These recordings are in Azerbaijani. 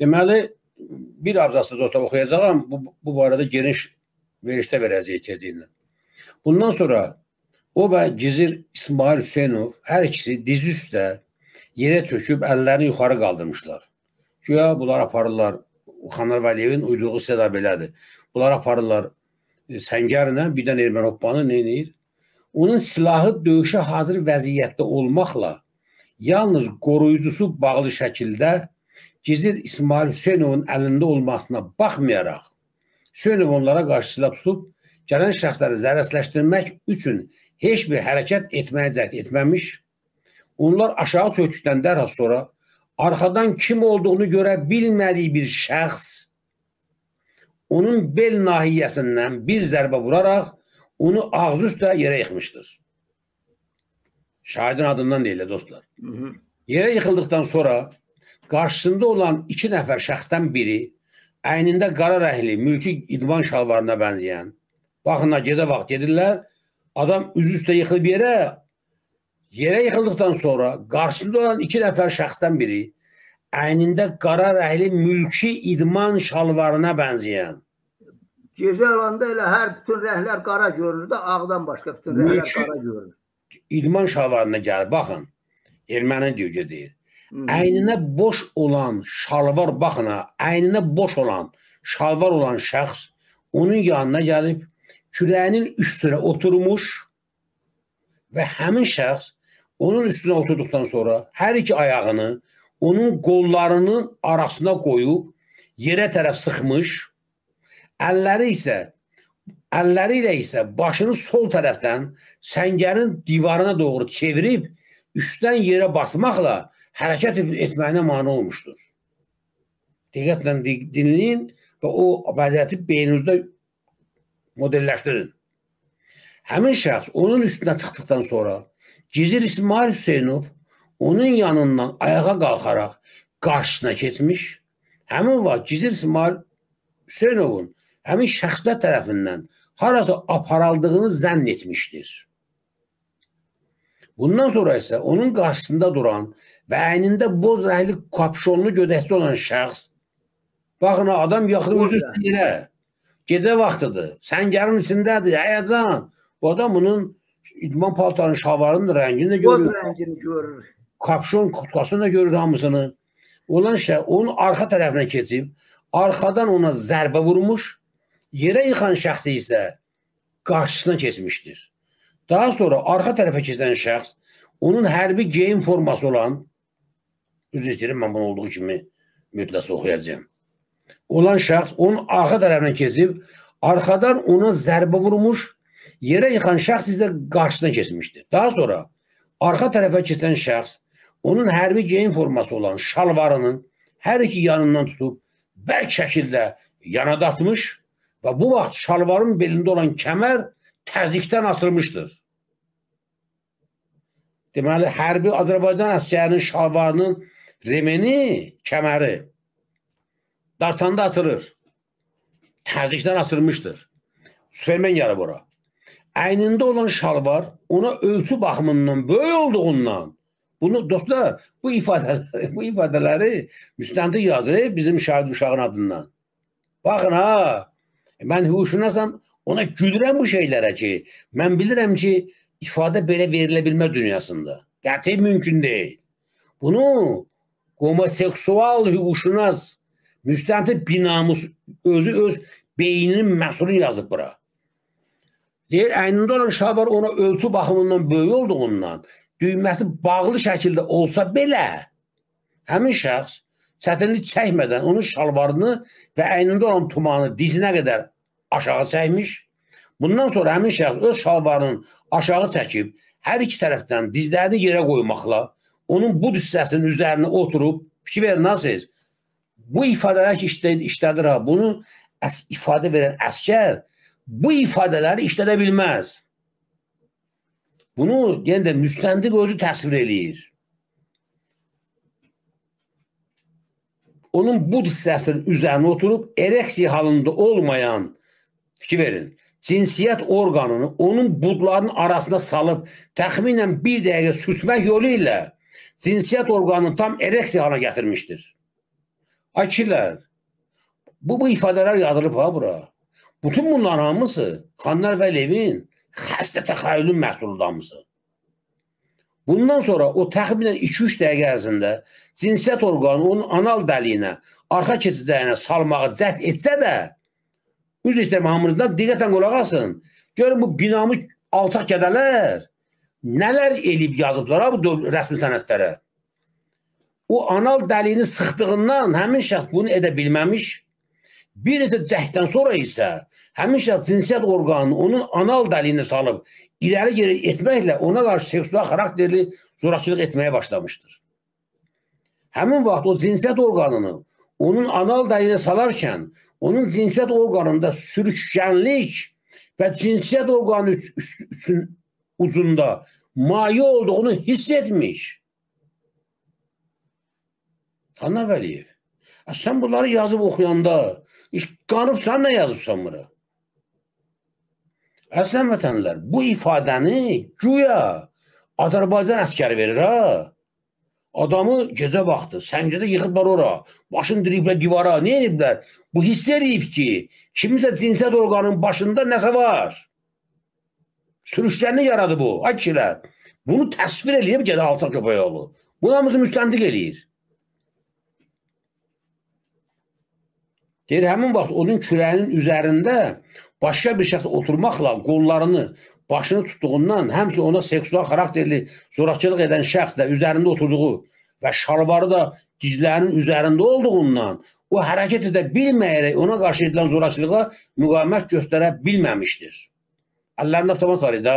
Deməli, bir abzaslı dostda oxuyacağam. Bu, bu barədə geniş verişdə verəcək tezliklə. Bundan sonra o və Gizir İsmail Hüseynov hər ikisi diz üstə yerə çöküb əllərini yuxarı qaldırmışlar. Güya bunlar aparırlar Xanlar Vəliyevin uyduğu seda belədir. Bunlar aparırlar e, səngərlə bir dənə erməni hoppanı nə eləyir? Onun silahı döyüşə hazır vəziyyətdə olmaqla yalnız qoruyucusu bağlı şəkildə gizli İsmail Hüseynovun əlində olmasına baxmayaraq, Hüseynov onlara qarşı silah tutub, gələn şəxsləri zərərsləşdirmək üçün heç bir hərəkət etməyə cəhd etməmiş, onlar aşağı çöktükdən dərhal sonra arxadan kim olduğunu görə bilmədiyi bir şəxs onun bel nahiyyəsindən bir zərbə vuraraq onu ağzı üstə yerə yıxmışdır. Şahidin adından deyilir dostlar. Hı -hı. Yerə yıxıldıqdan sonra qarşısında olan iki nəfər şəxsdən biri əynində qara rəhli, mülki idman şalvarına bənzəyən. Baxın, gecə vaxt gedirlər, adam üzü üstə yıxılıb yerə, yerə yıxıldıqdan sonra qarşısında olan iki nəfər şəxsdən biri əynində qara rəhli mülki idman şalvarına bənzəyən. Gecə olanda elə hər bütün rəhlər qara görünür də, ağdan başqa bütün rəhlər mülki qara görünür. İdman şalvarına gəlir, baxın. Erməni diyor deyir. Hmm. Əyninə boş olan şalvar baxına, əyninə boş olan şalvar olan şəxs onun yanına gəlib kürəyinin üstünə oturmuş və həmin şəxs onun üstünə oturduqdan sonra hər iki ayağını onun qollarının arasına qoyub yerə tərəf sıxmış, əlləri isə əlləri ilə isə başını sol tərəfdən səngərin divarına doğru çevirib üstdən yerə basmaqla hərəkət etməyinə mane olmuşdur. Diqqətlə dinləyin və o vəziyyəti beyninizdə modelləşdirin. Həmin şəxs onun üstünə çıxdıqdan sonra Gizir İsmail Hüseynov onun yanından ayağa qalxaraq qarşısına keçmiş. Həmin vaxt Gizir İsmail Hüseynovun həmin şəxslər tərəfindən harasa aparıldığını zənn etmişdir. Bundan sonra isə onun qarşısında duran və əynində boz rəngli kapşonlu gödəkçi olan şəxs baxın adam yaxın özü üstünə gecə vaxtıdır. Səngərin içindədir, həyəcan. Bu adam bunun idman paltarının, şalvarının rəngini də görür. Boz rəngini görür. Kapşon kutkasını da görür hamısını. Olan şey onun arxa tərəfinə keçib, arxadan ona zərbə vurmuş, yerə yıxan şəxsi isə qarşısına keçmişdir. Daha sonra arxa tərəfə keçən şəxs onun hərbi geyim forması olan üzr istəyirəm mən bunu olduğu kimi mütləq oxuyacağam. Olan şəxs onun arxa tərəfinə keçib arxadan ona zərbə vurmuş, yerə yıxan şəxs isə qarşısına keçmişdi. Daha sonra arxa tərəfə keçən şəxs onun hərbi geyim forması olan şalvarının hər iki yanından tutub bərk şəkildə yana datmış və bu vaxt şalvarın belində olan kəmər təzlikdən asılmışdır. Deməli, hərbi Azərbaycan əskərinin şalvarının remeni, kəməri dartanda açılır. Təzlikdən açılmışdır. Süleyman gəlib ora. Əynində olan şalvar ona ölçü baxımından böyük olduğundan bunu dostlar bu ifadələri bu ifadələri müstəndi yazır bizim şahid uşağın adından. Baxın ha. Mən huşunasam Ona gülürəm bu şeylərə ki, mən bilirəm ki, ifadə belə verilə bilməz dünyasında. Qəti mümkün deyil. Bunu homoseksual hüquqşünas müstəntiq binamus özü öz beyninin məhsulu yazıb bura. Deyir, əynində olan kitablar ona ölçü baxımından böyük olduğundan düyməsi bağlı şəkildə olsa belə həmin şəxs çətinlik çəkmədən onun şalvarını və əynində olan tumanı dizinə qədər aşağı çəkmiş. Bundan sonra həmin şəxs öz şalvarını aşağı çəkib, hər iki tərəfdən dizlərini yerə qoymaqla onun bu hissəsinin üzərinə oturub, fikir verin nasız? Bu ifadələr ki, işlədir ha, bunu əs ifadə verən əskər bu ifadələri işlədə bilməz. Bunu yenə də müstəndiq özü təsvir eləyir. Onun bu hissəsinin üzərinə oturub ereksiya halında olmayan fikir verin, cinsiyyət orqanını onun budlarının arasında salıb təxminən bir dəqiqə sürtmək yolu ilə cinsiyyət orqanını tam ereksiya hana gətirmişdir. Akilər, bu, bu ifadələr yazılıb ha bura. Bütün bunların hamısı Xanlar və Levin xəstə təxayülün məhsuludur hamısı. Bundan sonra o təxminən 2-3 dəqiqə ərzində cinsiyyət orqanı onun anal dəliyinə, arxa keçidəyinə salmağa cəhd etsə də, Üzr istəyirəm hamınızdan diqqətən qulaq asın. Görün bu binamı alçaq gədələr nələr elib yazıblar bu rəsmi sənədlərə. O anal dəliyini sıxdığından həmin şəxs bunu edə bilməmiş. Bir neçə cəhddən sonra isə həmin şəxs cinsiyyət orqanını onun anal dəliyini salıb irəli geri etməklə ona qarşı seksual xarakterli zorakılıq etməyə başlamışdır. Həmin vaxt o cinsiyyət orqanını onun anal dəyinə salarkən onun cinsiyyət orqanında sürüşkənlik və cinsiyyət orqanı üst, üst, üst, ucunda maye olduğunu hiss etmiş. Tanrı Vəliyev. E sen bunları yazıb oxuyanda qanıbsan nə yazıbsan bura? Əslən vətənlər bu ifadəni güya Azərbaycan əskəri verir ha. Adamı gecə vaxtı səngədə yıxıblar ora, başını diriblər divara. Nə ediblər? Bu hiss edib ki, kimisə cinsət orqanının başında nəsə var. Sürüşkənlik yaradı bu, ay kişilər. Bunu təsvir eləyib gedə alçaq köpək oğlu. Buna bizi müstəndiq eləyir. Deyir, həmin vaxt onun kürəyinin üzərində başqa bir şəxs oturmaqla qollarını, başını tutduğundan həmsə ona seksual xarakterli zorakılıq edən şəxs də üzərində oturduğu və şalvarı da dizlərinin üzərində olduğundan o hərəkət edə bilməyərək ona qarşı edilən zorakılığa müqavimət göstərə bilməmişdir. Əllərində avtomat var idi.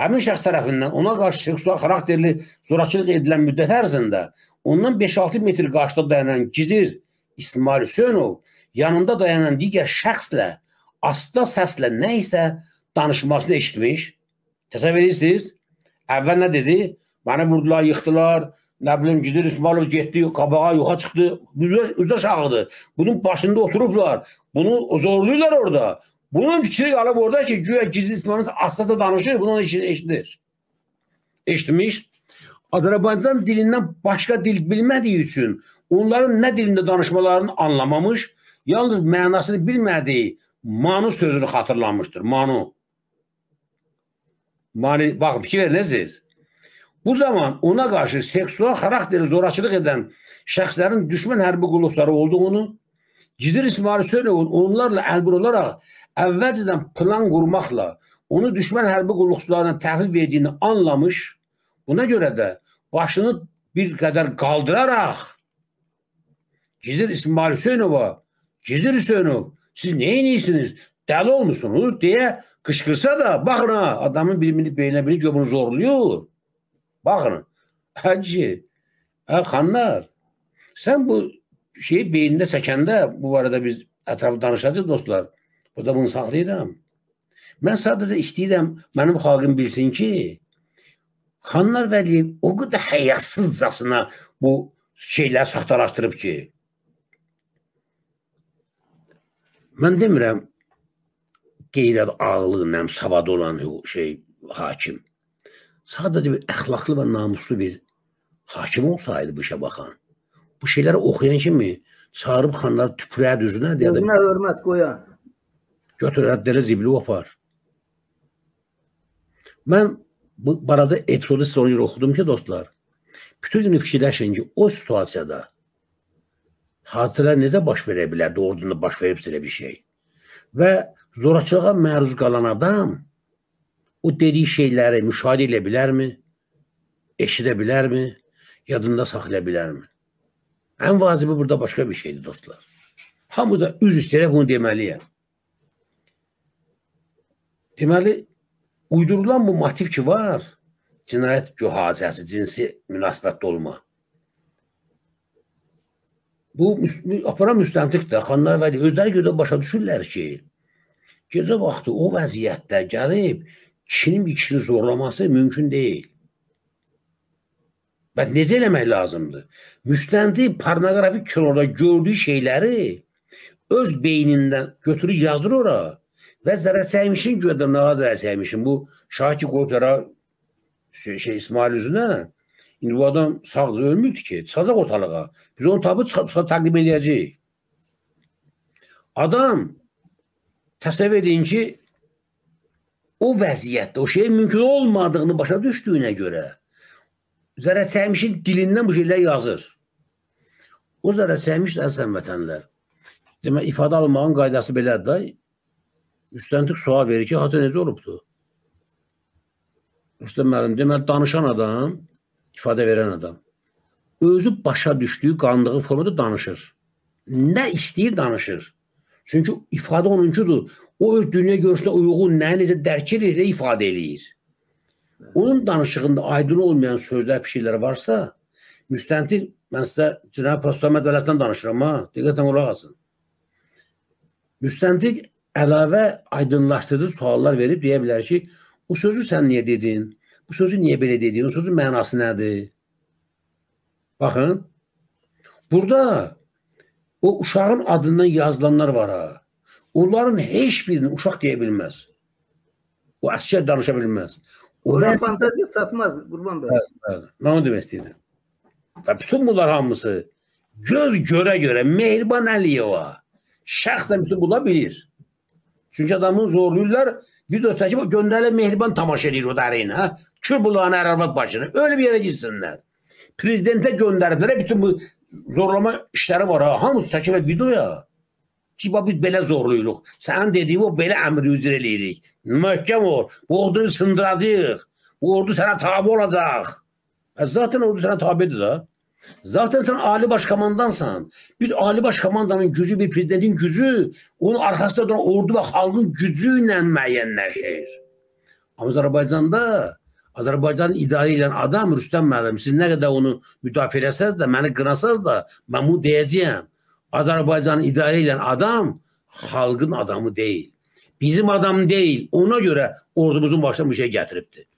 Həmin şəxs tərəfindən ona qarşı seksual xarakterli zorakılıq edilən müddət ərzində ondan 5-6 metr qarşıda dayanan gizir İsmail Hüseynov yanında dayanan digər şəxslə asta səslə nə isə danışmasını eşitmiş. Təsəvvür edirsiniz? Əvvəl nə dedi? Məni vurdular, yıxdılar. Nə bilim Gidir İsmailov getdi, qabağa yoxa çıxdı. Üzə aşağıdır. Bunun başında oturublar. Bunu zorlayırlar orada. Bunun fikri qalıb orada ki, güya Gidir İsmailov asta-asta danışır, bunu eşidir. Eşitmiş. Azərbaycan dilindən başqa dil bilmədiyi üçün onların nə dilində danışmalarını anlamamış, Yalnız mənasını bilmədiyi manu sözünü xatırlamışdır. Manu. Mani, bakın fikir veriləsiniz. Bu zaman ona qarşı seksual xarakteri zorakılıq edən şəxslərin düşmən hərbi qulluqları olduğunu, Gizir İsmail Söyləyevun onlarla əlbir olaraq əvvəlcədən plan qurmaqla onu düşmən hərbi qulluqçularına təhvil verdiyini anlamış, buna görə də başını bir qədər qaldıraraq Gizir İsmail Hüseynova Gecir Hüseynov siz neyin iyisiniz? Dəli olmuşsunuz deyə qışqırsa da baxın ha adamın bilimini beyninə bilir ki bunu zorluyor. Baxın. Hacı. Ha, xanlar. Sən bu şeyi beynində çəkəndə bu arada biz ətrafı danışacağıq dostlar. Burada bunu saxlayıram. Mən sadəcə istəyirəm mənim xalqım bilsin ki Xanlar Vəliyev o qədər həyasızcasına bu şeyləri saxtalaşdırıb ki Mən demirəm qeyrət ağlı, nəm savad olan şey hakim. Sadəcə bir əxlaqlı və namuslu bir hakim olsaydı bu işə baxan. Bu şeyləri oxuyan kimi çağırıb xanları tüpürəd üzünə deyə də. Özünə hörmət qoyan. Götür rəddələ zibli apar. Mən bu baraca epizodu sonra oxudum ki, dostlar. Bütün gün fikirləşin ki, o situasiyada hadisələr necə baş verə bilər? Doğrudan da baş veribsə elə bir şey. Və zorakılığa məruz qalan adam o dediyi şeyləri müşahidə edə bilərmi? Eşidə bilərmi? Yadında saxlaya bilərmi? Ən vacibi burada başqa bir şeydir dostlar. Hamı da üz üstəyə bunu deməliyəm. Deməli, uydurulan bu motiv ki var, cinayət gühazəsi, cinsi münasibətdə olmaq bu aparan müstəntiq də, xanlar vəli özləri görə başa düşürlər ki, gecə vaxtı o vəziyyətdə gəlib kişinin bir kişini zorlaması mümkün deyil. Bəs necə eləmək lazımdır? Müstəndi pornoqrafik kinoda gördüyü şeyləri öz beynindən götürüb yazır ora və zərər çəkmişin görə də nə zərər çəkmişin bu Şakir qoyub şey İsmail üzünə İndi bu adam sağdır, ölmürdü ki. Çıxacaq otalığa. Biz onu tapıb təqdim edəcəyik. Adam təsəvvür edin ki, o vəziyyətdə o şeyin mümkün olmadığını başa düşdüyünə görə zərəçəymişin dilindən bu şeylər yazır. O zərəçəymiş əzəm vətənlər. Demək, ifadə almağın qaydası belədir də. Üstəntik sual verir ki, hatı necə olubdur? Rüstəm müəllim, demək, danışan adam ifade verən adam özü başa düşdüyü qandığı formada danışır. Nə istəyir danışır. Çünki ifadə onuncudur. O öz dünya görüşünə uyğun nəyi necə dərk edir, elə ifadə eləyir. Onun danışığında aydın olmayan sözlər, fikirlər varsa, müstəntiq mən sizə Cinayət Prosessual Məcəlləsindən danışıram ha, diqqətlə qulaq asın. Müstəntiq əlavə aydınlaşdırıcı suallar verib deyə bilər ki, o sözü sən niyə dedin? Bu sözü niyə belə deyirik? O sözün mənası nədir? Baxın. Burada o uşağın adından yazılanlar var ha. Onların heç birini uşaq deyə bilməz. O əsgər danışa bilməz. O fantazya satmaz Qurban bəy. Bəli, bəli. Mən onu demək istəyirəm. Və bütün bunlar hamısı göz görə-görə Mehriban Əliyeva şəxsən bütün bunlar bilir. Çünki adamın zorlayırlar, video çəkib göndərilə Mehriban tamaşa edir o da arenaya. Hə? Kürbulağın hər arvad başını. Öyle bir yere girsinler. Prezidente gönderdiler. Bütün bu zorlama işleri var ha. Hamısı çəkilib videoya. Ki bak biz belə zorluyuruq. Sənin dediyin o belə əmri üzrə eləyirik. Möhkəm ol. Bu ordunu sındıracağıq. Bu ordu sənə tabi olacaq. E zaten ordu sənə tabidir da. Zaten sen Ali Baş Komandansan. Bir Ali Baş Komandanın gücü, bir prezidentin gücü, onun arkasında duran ordu ve halkın gücüyle müəyyənləşir. Ama Azerbaycan'da Azərbaycanın idarə edən adam Rüstəm müəllim, siz nə qədər onu müdafiə etsəz də, məni qınasaz da, mən bunu deyəcəyəm. Azərbaycanın idarə edən adam xalqın adamı deyil. Bizim adam deyil. Ona görə ordumuzun başına bu şey gətiribdir.